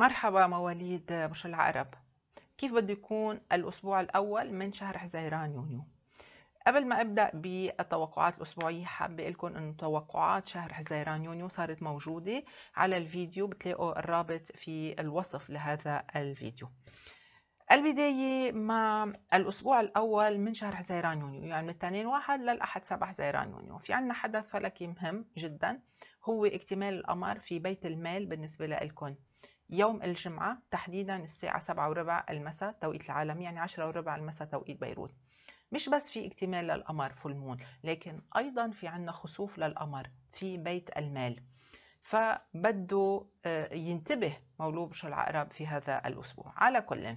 مرحبا مواليد برج العقرب كيف بده يكون الأسبوع الأول من شهر حزيران يونيو قبل ما أبدأ بالتوقعات الأسبوعية حابة لكم أنه توقعات شهر حزيران يونيو صارت موجودة على الفيديو بتلاقوا الرابط في الوصف لهذا الفيديو البداية مع الأسبوع الأول من شهر حزيران يونيو يعني من التنين واحد للأحد سبع حزيران يونيو في عنا حدث فلكي مهم جدا هو اكتمال القمر في بيت المال بالنسبة لكم يوم الجمعة تحديدا الساعة سبعة وربع المساء توقيت العالم يعني عشرة وربع المساء توقيت بيروت مش بس في اكتمال للقمر فول مون لكن أيضا في عنا خسوف للقمر في بيت المال فبده آه، ينتبه مولود شو العقرب في هذا الأسبوع على كل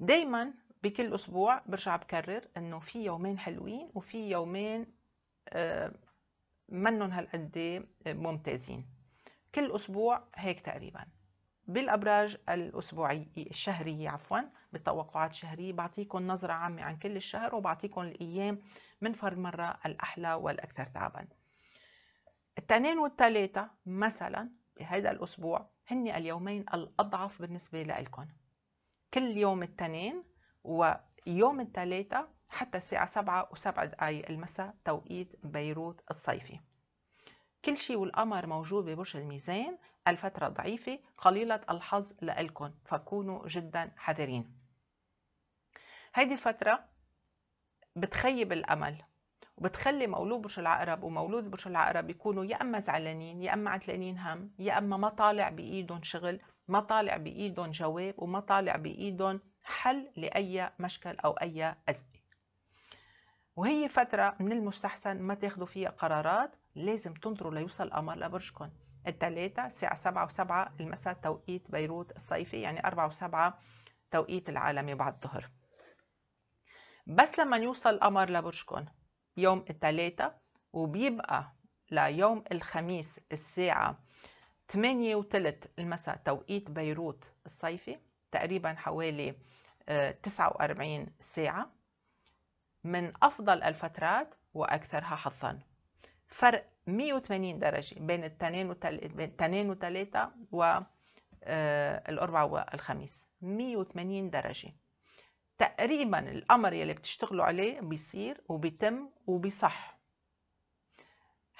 دايما بكل أسبوع برجع بكرر أنه في يومين حلوين وفي يومين آه، منن هالقد ممتازين كل أسبوع هيك تقريبا بالأبراج الأسبوعية الشهرية عفوا بالتوقعات الشهرية بعطيكم نظرة عامة عن كل الشهر وبعطيكم الأيام من فرد مرة الأحلى والأكثر تعبا التنين والتلاتة مثلا بهذا الأسبوع هن اليومين الأضعف بالنسبة لإلكم كل يوم التنين ويوم التلاتة حتى الساعة سبعة وسبع دقايق المساء توقيت بيروت الصيفي كل شيء والقمر موجود ببرج الميزان الفترة ضعيفة قليلة الحظ لإلكم فكونوا جدا حذرين هيدي الفترة بتخيب الأمل وبتخلي مولود برج العقرب ومولود برج العقرب يكونوا يا اما زعلانين يا اما عتلانين هم يا اما ما طالع بايدهم شغل ما طالع بايدهم جواب وما طالع بايدهم حل لاي مشكل او اي ازمه وهي فترة من المستحسن ما تاخذوا فيها قرارات لازم تنطروا ليوصل القمر لبرجكم الثلاثة الساعة سبعة وسبعة المساء توقيت بيروت الصيفي يعني أربعة وسبعة توقيت العالمي بعد الظهر بس لما يوصل القمر لبرجكم يوم الثلاثة وبيبقى ليوم الخميس الساعة 8 وثلث المساء توقيت بيروت الصيفي تقريبا حوالي 49 آه، ساعة من أفضل الفترات وأكثرها حظاً فرق 180 درجة بين التنين والتنين وثلاثة والأربعة آه، والخميس 180 درجة تقريبا الأمر يلي بتشتغلوا عليه بيصير وبيتم وبيصح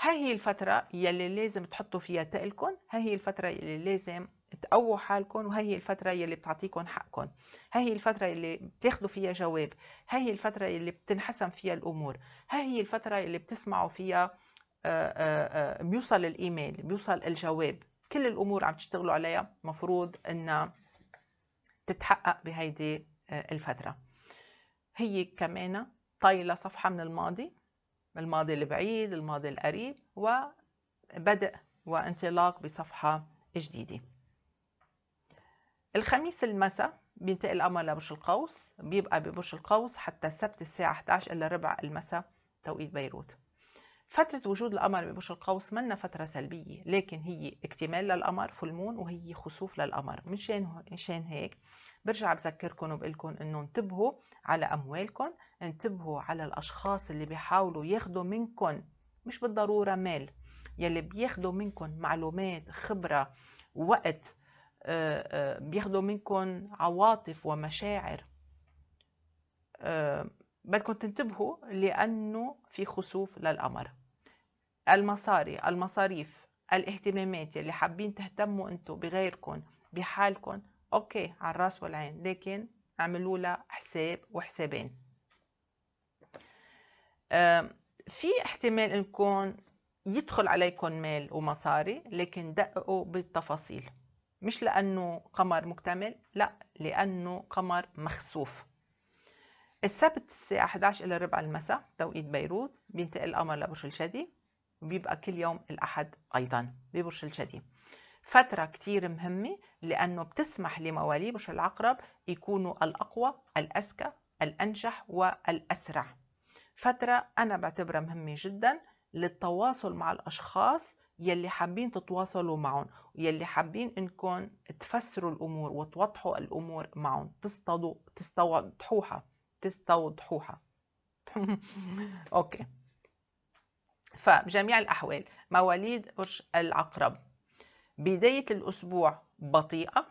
هاي هي الفترة يلي لازم تحطوا فيها تقلكم هاي هي الفترة يلي لازم تقووا حالكم وهي الفترة يلي بتعطيكم حقكم هي الفترة يلي بتاخدوا فيها جواب هي الفترة يلي بتنحسم فيها الأمور هي الفترة يلي بتسمعوا فيها آه، آه، آه، بيوصل الإيميل بيوصل الجواب كل الأمور عم تشتغلوا عليها مفروض أنها تتحقق بهيدي الفترة هي كمان طايلة صفحة من الماضي الماضي البعيد الماضي القريب وبدء وانطلاق بصفحة جديدة الخميس المساء بينتقل القمر لبرج القوس بيبقى ببرج القوس حتى السبت الساعة 11 إلا ربع المساء توقيت بيروت فترة وجود القمر ببرج القوس منا فترة سلبية لكن هي اكتمال للقمر فلمون وهي خسوف للقمر مشان مشان هيك برجع بذكركم وبقلكم انه انتبهوا على اموالكم انتبهوا على الاشخاص اللي بيحاولوا ياخدوا منكم مش بالضرورة مال يلي بياخدوا منكم معلومات خبرة وقت بياخدوا منكم عواطف ومشاعر آه، بدكم تنتبهوا لأنه في خسوف للقمر المصاري المصاريف الاهتمامات اللي حابين تهتموا انتم بغيركم بحالكم اوكي على الراس والعين لكن اعملوا لها حساب وحسابين آه، في احتمال انكم يدخل عليكم مال ومصاري لكن دققوا بالتفاصيل مش لأنه قمر مكتمل لا لأنه قمر مخسوف السبت الساعة 11 إلى ربع المساء توقيت بيروت بينتقل القمر لبرج الشدي وبيبقى كل يوم الأحد أيضا ببرج الشدي فترة كتير مهمة لأنه بتسمح لمواليد برج العقرب يكونوا الأقوى الأذكى الأنجح والأسرع فترة أنا بعتبرها مهمة جدا للتواصل مع الأشخاص يلي حابين تتواصلوا معهم يلي حابين انكم تفسروا الامور وتوضحوا الامور معهم تصطادوا تستوضحوها تستوضحوها اوكي فبجميع الاحوال مواليد برج العقرب بدايه الاسبوع بطيئه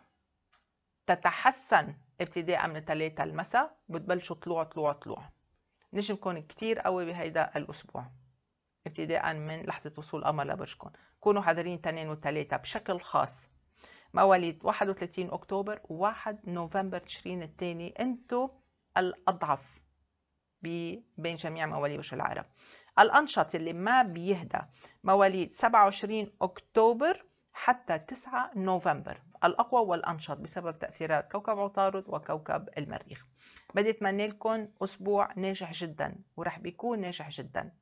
تتحسن ابتداء من ثلاثة المساء بتبلشوا طلوع طلوع طلوع نجمكم كتير قوي بهيدا الاسبوع ابتداء من لحظة وصول قمر لبرجكم كونوا حذرين تنين وتلاتة بشكل خاص مواليد 31 أكتوبر و1 نوفمبر تشرين الثاني أنتو الأضعف بين جميع مواليد وجه العرب الأنشط اللي ما بيهدى مواليد 27 أكتوبر حتى 9 نوفمبر الأقوى والأنشط بسبب تأثيرات كوكب عطارد وكوكب المريخ بدي أتمنى لكم أسبوع ناجح جدا ورح بيكون ناجح جدا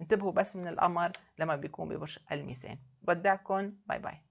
انتبهوا بس من القمر لما بيكون ببرج الميزان بودعكم باي باي